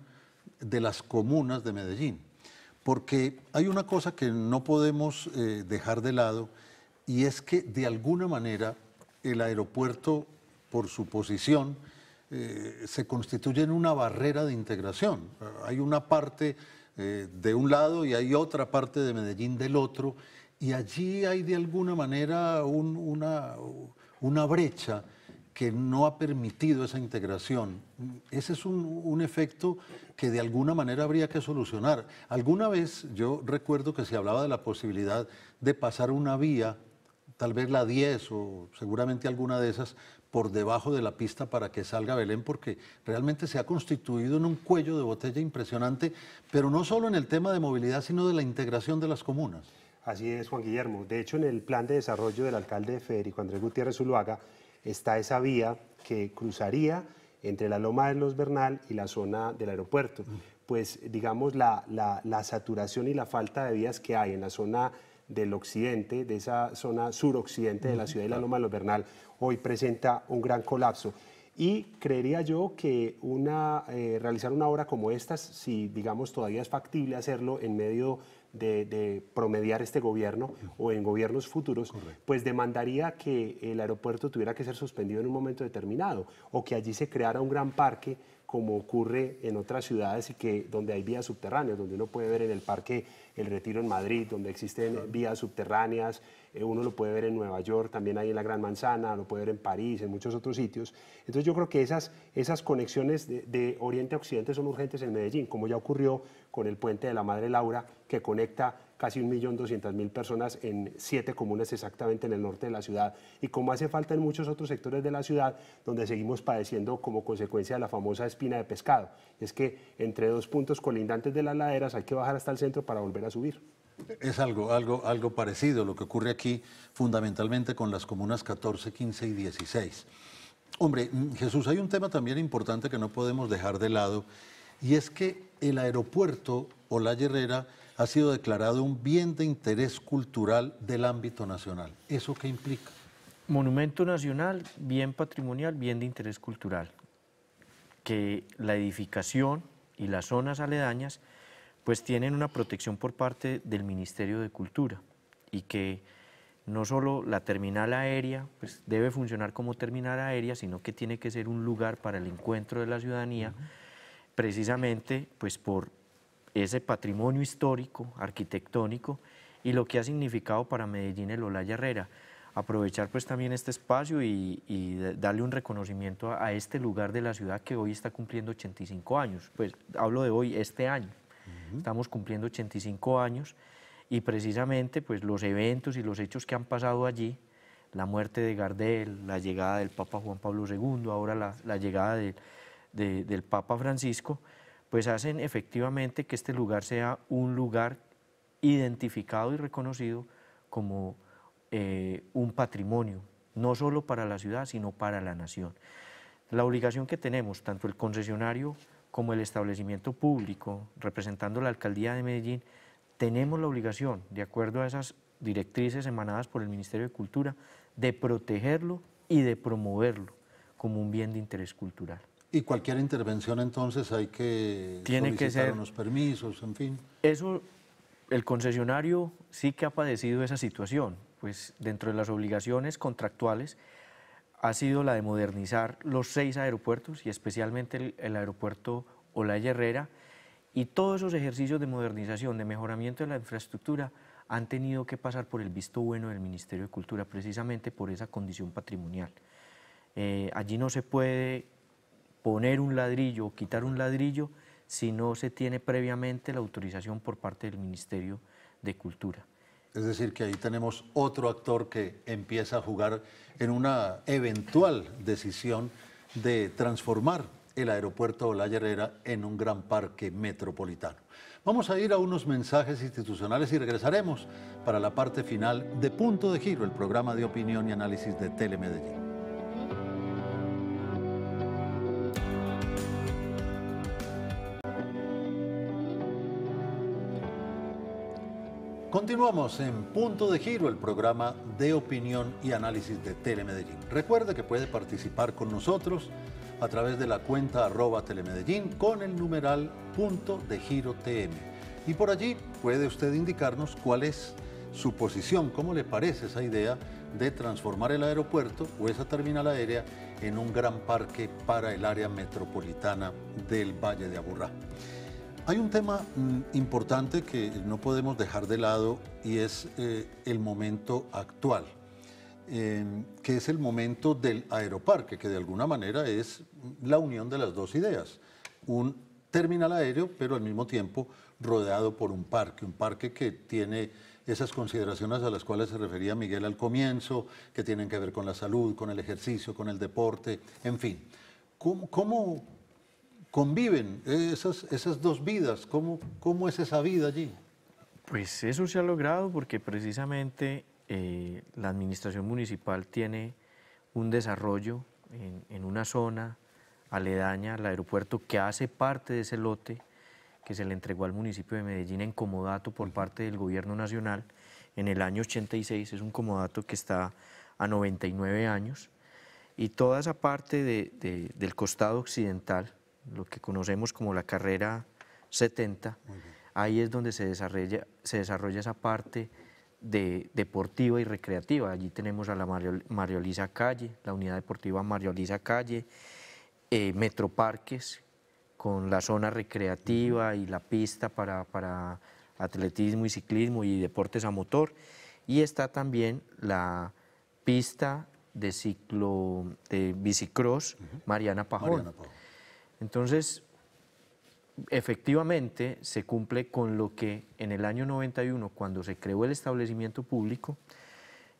de las comunas de Medellín porque hay una cosa que no podemos eh, dejar de lado y es que de alguna manera el aeropuerto, por su posición, eh, se constituye en una barrera de integración. Hay una parte eh, de un lado y hay otra parte de Medellín del otro, y allí hay de alguna manera una brecha que no ha permitido esa integración. Ese es un, efecto que de alguna manera habría que solucionar. Alguna vez yo recuerdo que se hablaba de la posibilidad de pasar una vía, tal vez la 10 o seguramente alguna de esas, por debajo de la pista para que salga Belén, porque realmente se ha constituido en un cuello de botella impresionante, pero no solo en el tema de movilidad, sino de la integración de las comunas. Así es, Juan Guillermo. De hecho, en el plan de desarrollo del alcalde Federico Andrés Gutiérrez Zuluaga, está esa vía que cruzaría entre la Loma de los Bernal y la zona del aeropuerto. Pues digamos la, saturación y la falta de vías que hay en la zona del occidente, de esa zona suroccidente de la ciudad de la Loma de los Bernal, hoy presenta un gran colapso. Y creería yo que una, eh, realizar una obra como esta, si digamos todavía es factible hacerlo en medio de, promediar este gobierno o en gobiernos futuros, pues demandaría que el aeropuerto tuviera que ser suspendido en un momento determinado o que allí se creara un gran parque como ocurre en otras ciudades y que donde hay vías subterráneas, donde uno puede ver en el Parque El Retiro en Madrid, donde existen vías subterráneas, eh, uno lo puede ver en Nueva York, también hay en la Gran Manzana, lo puede ver en París, en muchos otros sitios. Entonces yo creo que esas, esas conexiones de, de Oriente a Occidente son urgentes en Medellín, como ya ocurrió con el puente de la Madre Laura que conecta casi 1.200.000 personas en siete comunas exactamente en el norte de la ciudad y como hace falta en muchos otros sectores de la ciudad donde seguimos padeciendo como consecuencia de la famosa espina de pescado. Es que entre dos puntos colindantes de las laderas hay que bajar hasta el centro para volver a subir. Es algo, algo, algo parecido lo que ocurre aquí fundamentalmente con las comunas 14, 15 y 16. Hombre, mm, Jesús, hay un tema también importante que no podemos dejar de lado y es que el aeropuerto o la Herrera ha sido declarado un bien de interés cultural del ámbito nacional. ¿Eso qué implica? Monumento nacional, bien patrimonial, bien de interés cultural. Que la edificación y las zonas aledañas pues tienen una protección por parte del Ministerio de Cultura y que no solo la terminal aérea pues debe funcionar como terminal aérea, sino que tiene que ser un lugar para el encuentro de la ciudadanía, precisamente pues por ese patrimonio histórico, arquitectónico y lo que ha significado para Medellín el Olaya Herrera. Aprovechar pues también este espacio y, darle un reconocimiento a, este lugar de la ciudad que hoy está cumpliendo 85 años. Pues hablo de hoy, este año. Estamos cumpliendo 85 años y precisamente pues los eventos y los hechos que han pasado allí, la muerte de Gardel, la llegada del Papa Juan Pablo II, ahora la, llegada del Papa Francisco, pues hacen efectivamente que este lugar sea un lugar identificado y reconocido como eh, un patrimonio, no solo para la ciudad, sino para la nación. La obligación que tenemos, tanto el concesionario como el establecimiento público, representando la Alcaldía de Medellín, tenemos la obligación, de acuerdo a esas directrices emanadas por el Ministerio de Cultura, de protegerlo y de promoverlo como un bien de interés cultural. Y cualquier intervención entonces hay que Tiene solicitar que ser... unos permisos, en fin. Eso, el concesionario sí que ha padecido esa situación, pues dentro de las obligaciones contractuales ha sido la de modernizar los seis aeropuertos y especialmente el, aeropuerto Olaya Herrera y todos esos ejercicios de modernización, de mejoramiento de la infraestructura han tenido que pasar por el visto bueno del Ministerio de Cultura precisamente por esa condición patrimonial. Eh, allí no se puede poner un ladrillo o quitar un ladrillo si no se tiene previamente la autorización por parte del Ministerio de Cultura. Es decir, que ahí tenemos otro actor que empieza a jugar en una eventual decisión de transformar el aeropuerto La Herrera en un gran parque metropolitano. Vamos a ir a unos mensajes institucionales y regresaremos para la parte final de Punto de Giro, el programa de opinión y análisis de Telemedellín. Continuamos en Punto de Giro, el programa de opinión y análisis de Telemedellín. Recuerde que puede participar con nosotros a través de la cuenta arroba telemedellín con el numeral punto de giro TM. Y por allí puede usted indicarnos cuál es su posición, cómo le parece esa idea de transformar el aeropuerto o esa terminal aérea en un gran parque para el área metropolitana del Valle de Aburrá. Hay un tema mm, importante que no podemos dejar de lado y es eh, el momento actual, em, que es el momento del aeroparque, que de alguna manera es la unión de las dos ideas. Un terminal aéreo, pero al mismo tiempo rodeado por un parque, un parque que tiene esas consideraciones a las cuales se refería Miguel al comienzo, que tienen que ver con la salud, con el ejercicio, con el deporte, en fin. ¿Cómo, cómo conviven esas, esas dos vidas? ¿Cómo, ¿Cómo es esa vida allí? Pues eso se ha logrado porque precisamente eh, la administración municipal tiene un desarrollo en, una zona aledaña al aeropuerto que hace parte de ese lote que se le entregó al municipio de Medellín en comodato por parte del gobierno nacional en el año 86, es un comodato que está a 99 años, y toda esa parte del costado occidental lo que conocemos como la carrera 70, ahí es donde se desarrolla, se desarrolla esa parte de, deportiva y recreativa. Allí tenemos a la Mario, Lisa Calle, la unidad deportiva Mario Lisa Calle, eh, Metroparques, con la zona recreativa y la pista para, atletismo y ciclismo y deportes a motor. Y está también la pista de ciclo de bicicross Mariana Mariana Pajón entonces, efectivamente se cumple con lo que en el año 91, cuando se creó el establecimiento público,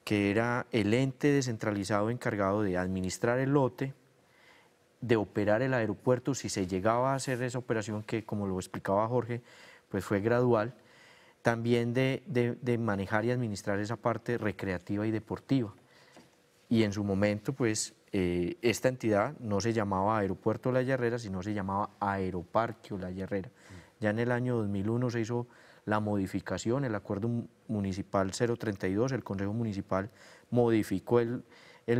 que era el ente descentralizado encargado de administrar el lote, de operar el aeropuerto, si se llegaba a hacer esa operación que, como lo explicaba Jorge, pues fue gradual, también de, de manejar y administrar esa parte recreativa y deportiva. Y en su momento, pues eh, esta entidad no se llamaba Aeropuerto La Herrera, sino se llamaba Aeroparque La Herrera. Ya en el año 2001 se hizo la modificación, el acuerdo municipal 032, el Consejo Municipal modificó el,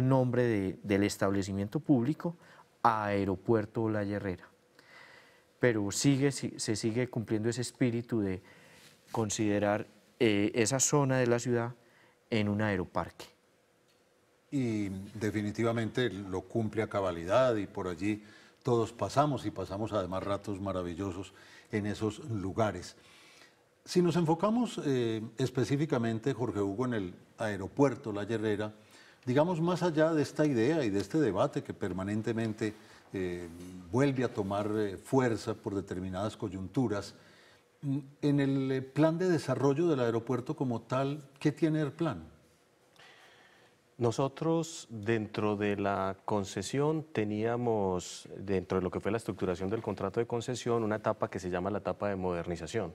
nombre del establecimiento público a Aeropuerto La Herrera. Pero sigue, se sigue cumpliendo ese espíritu de considerar eh, esa zona de la ciudad en un aeroparque y definitivamente lo cumple a cabalidad y por allí todos pasamos y pasamos además ratos maravillosos en esos lugares. Si nos enfocamos eh, específicamente, Jorge Hugo, en el aeropuerto La Herrera, digamos más allá de esta idea y de este debate que permanentemente eh, vuelve a tomar eh, fuerza por determinadas coyunturas, mm, en el plan de desarrollo del aeropuerto como tal, ¿qué tiene el plan? Nosotros dentro de la concesión teníamos, dentro de lo que fue la estructuración del contrato de concesión, una etapa que se llama la etapa de modernización.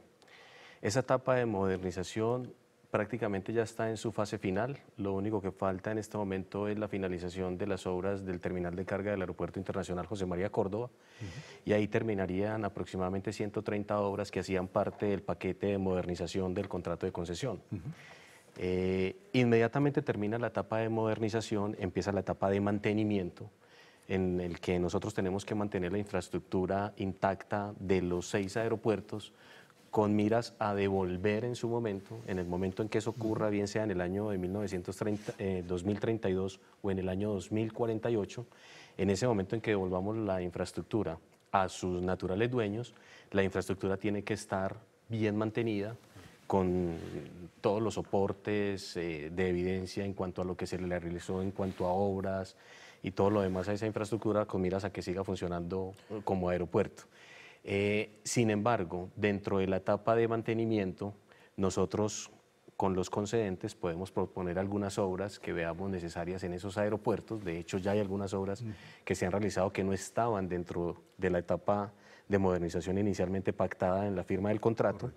Esa etapa de modernización prácticamente ya está en su fase final. Lo único que falta en este momento es la finalización de las obras del terminal de carga del Aeropuerto Internacional José María Córdoba. Y ahí terminarían aproximadamente 130 obras que hacían parte del paquete de modernización del contrato de concesión. Eh, inmediatamente termina la etapa de modernización, empieza la etapa de mantenimiento, en el que nosotros tenemos que mantener la infraestructura intacta de los seis aeropuertos con miras a devolver en su momento, en el momento en que eso ocurra, bien sea en el año de 2032 eh, o en el año 2048, en ese momento en que devolvamos la infraestructura a sus naturales dueños, la infraestructura tiene que estar bien mantenida, con todos los soportes eh, de evidencia en cuanto a lo que se le realizó, en cuanto a obras y todo lo demás a esa infraestructura con miras a que siga funcionando eh, como aeropuerto. Eh, sin embargo, dentro de la etapa de mantenimiento, nosotros con los concedentes podemos proponer algunas obras que veamos necesarias en esos aeropuertos. De hecho, ya hay algunas obras que se han realizado que no estaban dentro de la etapa de modernización inicialmente pactada en la firma del contrato.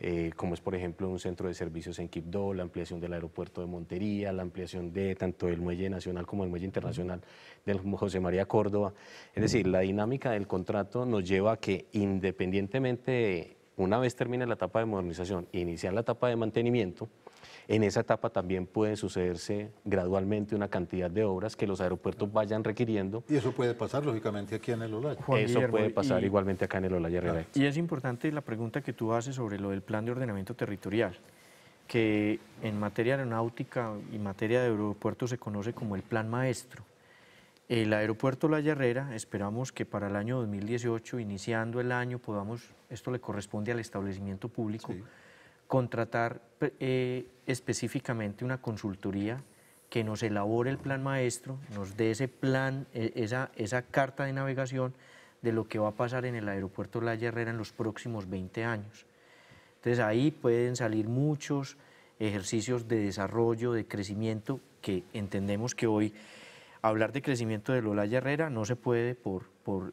Eh, como es por ejemplo un centro de servicios en Quibdó, la ampliación del aeropuerto de Montería, la ampliación de tanto el muelle nacional como el muelle internacional del José María Córdoba. Es decir, la dinámica del contrato nos lleva a que independientemente una vez termina la etapa de modernización, iniciar la etapa de mantenimiento, en esa etapa también pueden sucederse gradualmente una cantidad de obras que los aeropuertos vayan requiriendo. Y eso puede pasar, lógicamente, aquí en el Olaya. eso puede pasar igualmente acá en el Olaya Y es importante la pregunta que tú haces sobre lo del plan de ordenamiento territorial que en materia aeronáutica y materia de aeropuertos se conoce como el plan maestro. El aeropuerto La Herrera, esperamos que para el año 2018, iniciando el año, podamos, esto le corresponde al establecimiento público, contratar eh, específicamente una consultoría que nos elabore el plan maestro, nos dé ese plan, e, esa, carta de navegación de lo que va a pasar en el aeropuerto La Herrera en los próximos 20 años. Entonces ahí pueden salir muchos ejercicios de desarrollo, de crecimiento, que entendemos que hoy hablar de crecimiento de Lola Herrera no se puede por,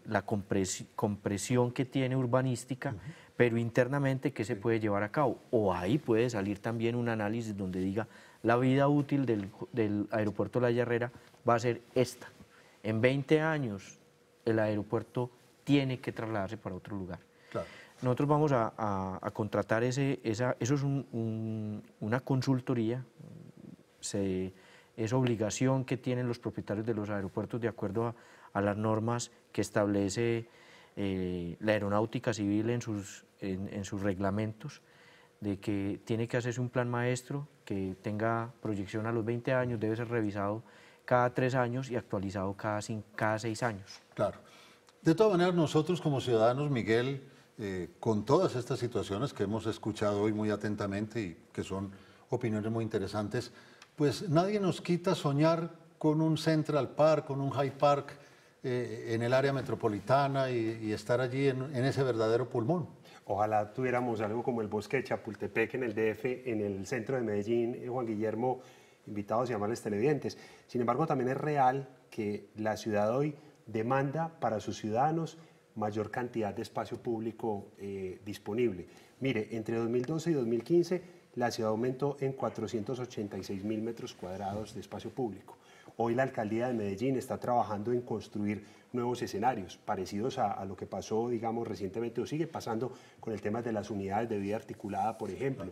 la compresión que tiene urbanística pero internamente, ¿qué se puede llevar a cabo? O ahí puede salir también un análisis donde diga, la vida útil del, aeropuerto La Herrera va a ser esta. En 20 años el aeropuerto tiene que trasladarse para otro lugar. Nosotros vamos a, contratar ese, esa, eso es una consultoría, se, es obligación que tienen los propietarios de los aeropuertos de acuerdo a, a las normas que establece eh, la aeronáutica civil en sus, en, sus reglamentos de que tiene que hacerse un plan maestro que tenga proyección a los 20 años, debe ser revisado cada tres años y actualizado cada, cada seis años. Claro. De todas maneras, nosotros como ciudadanos, Miguel, eh, con todas estas situaciones que hemos escuchado hoy muy atentamente y que son opiniones muy interesantes, pues nadie nos quita soñar con un Central Park, con un High Park, eh, en el área metropolitana y, estar allí en, ese verdadero pulmón. Ojalá tuviéramos algo como el bosque de Chapultepec en el DF, en el centro de Medellín, eh, Juan Guillermo, invitados y amables televidentes. Sin embargo, también es real que la ciudad hoy demanda para sus ciudadanos mayor cantidad de espacio público eh, disponible. Mire, entre 2012 y 2015 la ciudad aumentó en 486 mil metros cuadrados de espacio público. Hoy la alcaldía de Medellín está trabajando en construir nuevos escenarios parecidos a, lo que pasó, digamos, recientemente o sigue pasando con el tema de las unidades de vida articulada, por ejemplo.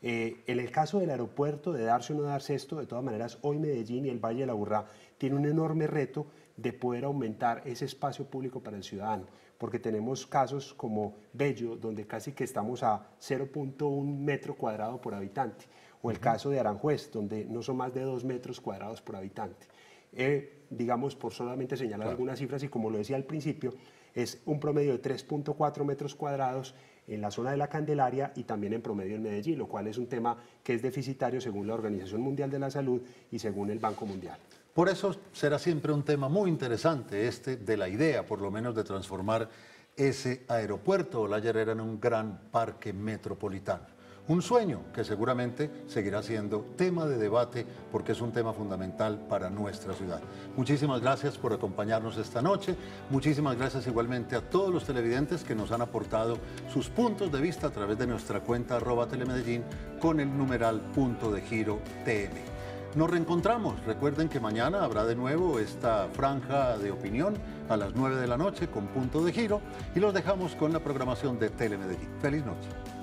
Eh, en el caso del aeropuerto, de darse o no darse esto, de todas maneras, hoy Medellín y el Valle de la Burrá tienen un enorme reto de poder aumentar ese espacio público para el ciudadano, porque tenemos casos como Bello, donde casi que estamos a 0.1 metro cuadrado por habitante o el caso de Aranjuez, donde no son más de dos metros cuadrados por habitante. Eh, digamos, por solamente señalar algunas cifras, y como lo decía al principio, es un promedio de 3.4 metros cuadrados en la zona de la Candelaria y también en promedio en Medellín, lo cual es un tema que es deficitario según la Organización Mundial de la Salud y según el Banco Mundial. Por eso será siempre un tema muy interesante este de la idea, por lo menos, de transformar ese aeropuerto. o La ayer en un gran parque metropolitano. Un sueño que seguramente seguirá siendo tema de debate porque es un tema fundamental para nuestra ciudad. Muchísimas gracias por acompañarnos esta noche. Muchísimas gracias igualmente a todos los televidentes que nos han aportado sus puntos de vista a través de nuestra cuenta arroba telemedellín con el numeral punto de giro TM. Nos reencontramos. Recuerden que mañana habrá de nuevo esta franja de opinión a las 9 de la noche con punto de giro y los dejamos con la programación de Telemedellín. Feliz noche.